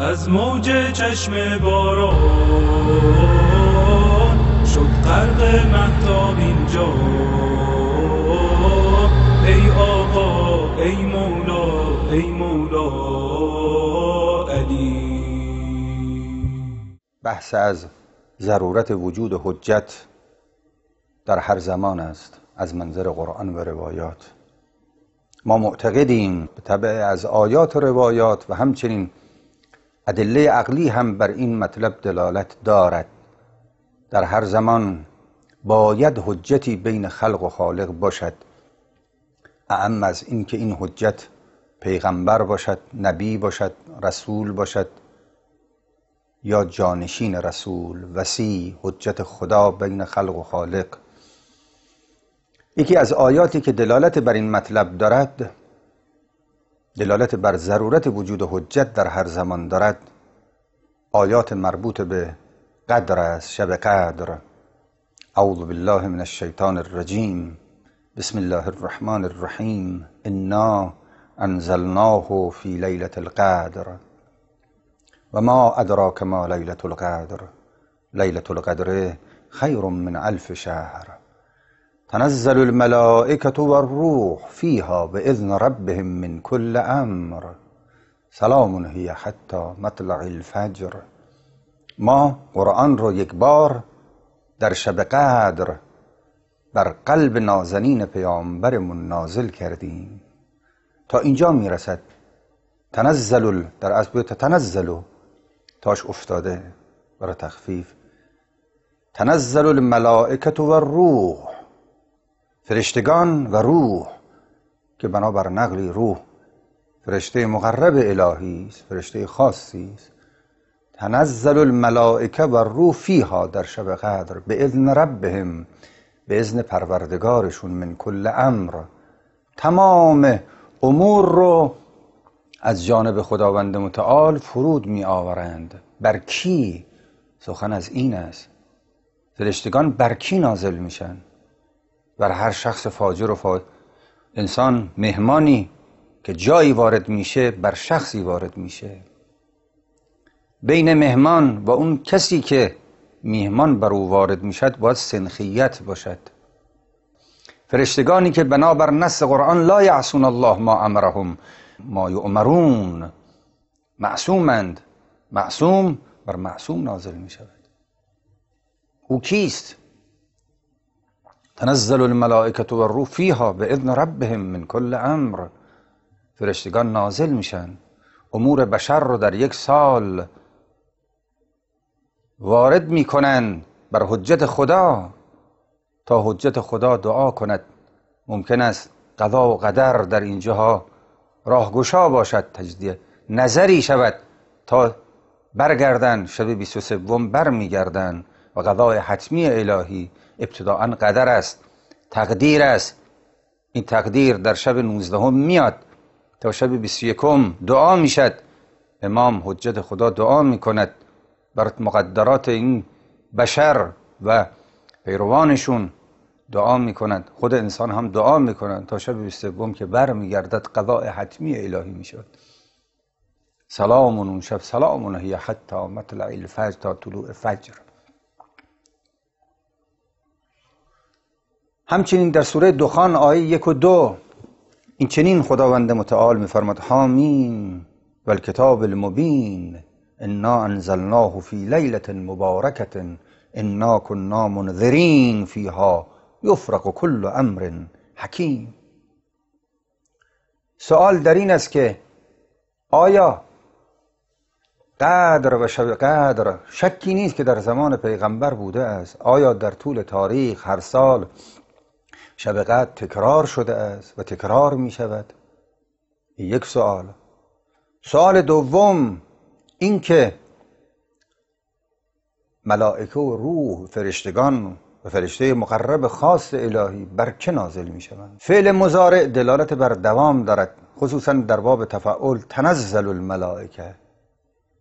از موج چشم باران شد قرق مهتاب اینجا ای آقا ای مولا ای مولا علی بحث از ضرورت وجود حجت در هر زمان است از منظر قرآن و روایات ما معتقدیم به طبع از آیات و روایات و همچنین ادله عقلی هم بر این مطلب دلالت دارد در هر زمان باید حجتی بین خلق و خالق باشد اعم از اینکه این حجت پیغمبر باشد نبی باشد رسول باشد یا جانشین رسول وسیع حجت خدا بین خلق و خالق یکی از آیاتی که دلالت بر این مطلب دارد دلالت بر ضرورت وجود حجت در هر زمان دارد آیات مربوط به قدر از شب قدر اعوذ بالله من الشیطان الرجیم بسم الله الرحمن الرحیم انا انزلناه فی لیلة القدر و ما ادراک ما لیلة القدر لیلة القدر خیر من الف شهر تنزل الملائكة والروح فيها فیها ربهم من کل امر سلام هی حتی مطلع الفجر ما قرآن رو یک بار در شب قدر بر قلب نازنین پیامبرمون نازل کردیم تا اینجا میرسد تنزل در از تنزل تاش افتاده برای تخفیف تنزل الملائکت و الروح فرشتگان و روح که بنابر نقلی روح فرشته مقرب الهی است فرشته خاصی است تنزل الملائکه و روح فیها در شب قدر به اذن ربهم به اذن پروردگارشون من کل امر تمام امور رو از جانب خداوند متعال فرود می آورند بر کی سخن از این است فرشتگان بر کی نازل میشن بر هر شخص فاجر و فا... انسان مهمانی که جایی وارد میشه بر شخصی وارد میشه بین مهمان و اون کسی که مهمان بر او وارد میشد باید سنخیت باشد فرشتگانی که بنابر نص قرآن لا یعصون الله ما امرهم ما یؤمرون معصومند معصوم بر معصوم نازل می شود او کیست تنزل الملائکه و روح فیها به اذن ربهم من کل امر فرشتگان نازل میشن امور بشر رو در یک سال وارد میکنن بر حجت خدا تا حجت خدا دعا کند ممکن است قضا و قدر در اینجاها راهگشا باشد تجدیه نظری شود تا برگردن شب 23 بر میگردن و قضای حتمی الهی ابتداعا قدر است تقدیر است این تقدیر در شب 19 هم میاد تا شب 21 هم دعا میشد امام حجت خدا دعا میکند بر مقدرات این بشر و پیروانشون دعا میکند خود انسان هم دعا میکند تا شب 22 که بر میگردد قضاء حتمی الهی میشد سلامون اون شب سلامون هی حتی مطلع الفجر تا طلوع فجر همچنین در سوره دخان آیه یک و دو این چنین خداوند متعال میفرماد حامیم و الکتاب المبین انا انزلناه فی لیلت مبارکت انا کنا منذرین فیها یفرق کل امر حکیم سوال در این است که آیا قدر و شب قدر شکی نیست که در زمان پیغمبر بوده است آیا در طول تاریخ هر سال شب قد تکرار شده است و تکرار می شود یک سوال سوال دوم اینکه ملائکه و روح فرشتگان و فرشته مقرب خاص الهی بر چه نازل می شوند فعل مزارع دلالت بر دوام دارد خصوصا در باب تفعول تنزل الملائکه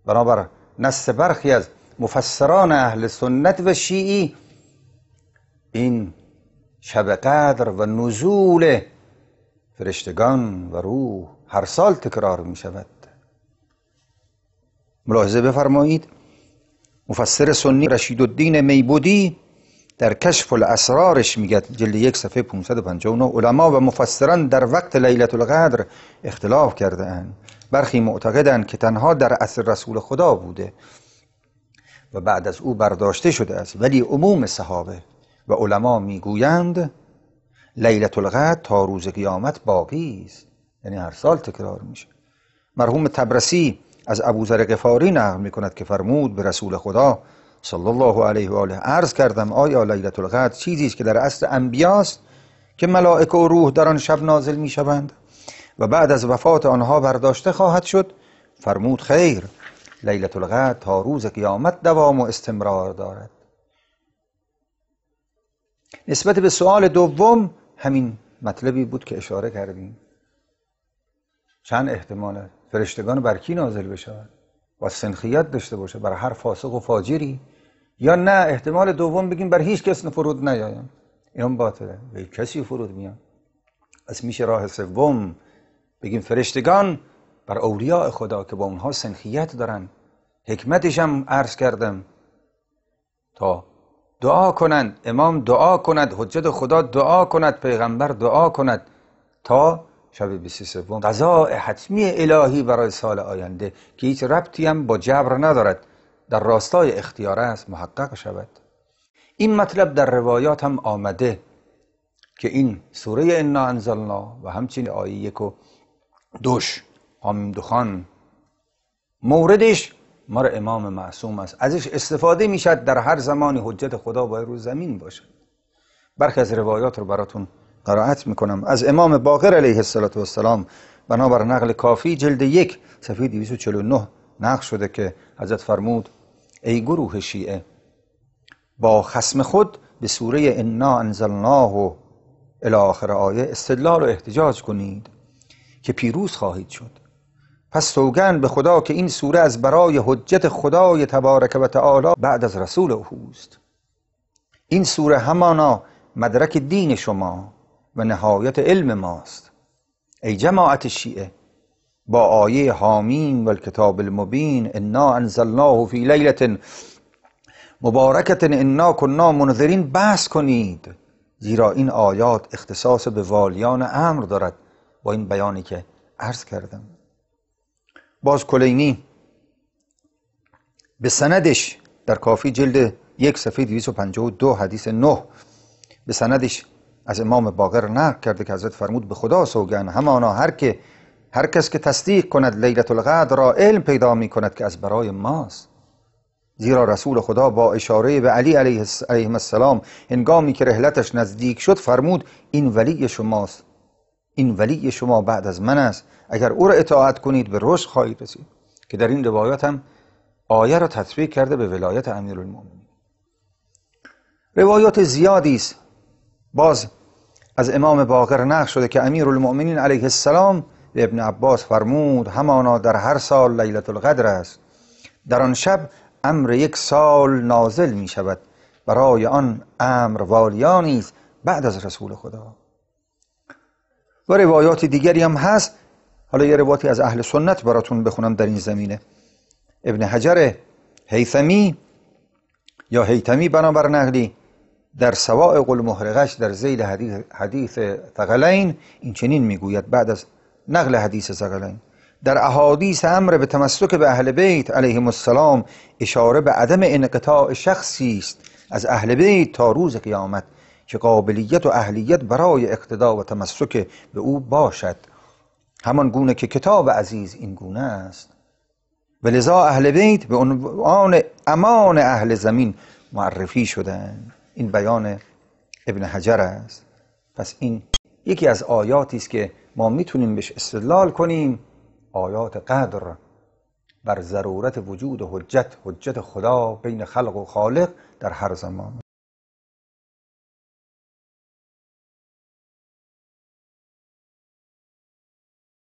بنابر نص برخی از مفسران اهل سنت و شیعی این شب قدر و نزول فرشتگان و روح هر سال تکرار می شود ملاحظه بفرمایید مفسر سنی رشید الدین میبودی در کشف الاسرارش میگد جلد یک صفحه 559 علما و مفسران در وقت لیلت القدر اختلاف کرده برخی معتقدند که تنها در اثر رسول خدا بوده و بعد از او برداشته شده است ولی عموم صحابه و علما میگویند لیلت القدر تا روز قیامت باقی است یعنی هر سال تکرار میشه مرحوم تبرسی از ابوذر غفاری نقل میکند که فرمود به رسول خدا صلی الله علیه و آله عرض کردم آیا لیلت القدر چیزی است که در اصل انبیاست که ملائک و روح در آن شب نازل میشوند و بعد از وفات آنها برداشته خواهد شد فرمود خیر لیلت القدر تا روز قیامت دوام و استمرار دارد نسبت به سوال دوم همین مطلبی بود که اشاره کردیم چند احتمال فرشتگان بر کی نازل بشه و سنخیت داشته باشه بر هر فاسق و فاجری یا نه احتمال دوم بگیم بر هیچ کس فرود نیایم این باطله به کسی فرود میان از میشه راه سوم بگیم فرشتگان بر اولیاء خدا که با اونها سنخیت دارن حکمتش هم عرض کردم تا دعا کنند امام دعا کند حجت خدا دعا کند پیغمبر دعا کند تا شب 23 قضاء حتمی الهی برای سال آینده که هیچ ربطی هم با جبر ندارد در راستای اختیار است محقق شود این مطلب در روایات هم آمده که این سوره انا انزلنا و همچین آیه یک و دوش حامیم دخان موردش ما را امام معصوم است ازش استفاده میشد در هر زمانی حجت خدا باید رو زمین باشد برخی از روایات رو براتون قرائت میکنم از امام باقر علیه السلام بنابر نقل کافی جلد یک صفحه 249 نقل شده که حضرت فرمود ای گروه شیعه با خسم خود به سوره انا انزلناه و الی آیه استدلال و احتجاج کنید که پیروز خواهید شد پس سوگن به خدا که این سوره از برای حجت خدای تبارک و تعالی بعد از رسول اوست این سوره همانا مدرک دین شما و نهایت علم ماست ای جماعت شیعه با آیه حامیم و کتاب المبین انا انزلناه فی لیلت مبارکت انا کننا منذرین بحث کنید زیرا این آیات اختصاص به والیان امر دارد با این بیانی که عرض کردم باز کلینی به سندش در کافی جلد یک صفحه 252 حدیث 9 به سندش از امام باقر نقل کرده که حضرت فرمود به خدا سوگن همانا هر که هر کس که تصدیق کند لیلت القدر را علم پیدا می کند که از برای ماست زیرا رسول خدا با اشاره به علی علیه السلام هنگامی که رحلتش نزدیک شد فرمود این ولی شماست این ولی شما بعد از من است اگر او را اطاعت کنید به رشد خواهید رسید که در این روایات هم آیه را تطبیق کرده به ولایت امیرالمؤمنین روایات زیادی است باز از امام باقر نقل شده که امیرالمؤمنین علیه السلام به ابن عباس فرمود همانا در هر سال لیلت القدر است در آن شب امر یک سال نازل می شود برای آن امر والیانی است بعد از رسول خدا و روایات دیگری هم هست حالا یه روایتی از اهل سنت براتون بخونم در این زمینه ابن حجر هیثمی یا هیتمی بنابر نقلی در سواء المحرقش در زیل حدیث ثقلین این چنین میگوید بعد از نقل حدیث ثقلین در احادیث امر به تمسک به اهل بیت علیهم السلام اشاره به عدم انقطاع شخصی است از اهل بیت تا روز قیامت که قابلیت و اهلیت برای اقتدا و تمسک به او باشد همان گونه که کتاب عزیز این گونه است و لذا اهل بیت به عنوان امان اهل زمین معرفی شدن این بیان ابن حجر است پس این یکی از آیاتی است که ما میتونیم بهش استدلال کنیم آیات قدر بر ضرورت وجود حجت حجت خدا بین خلق و خالق در هر زمان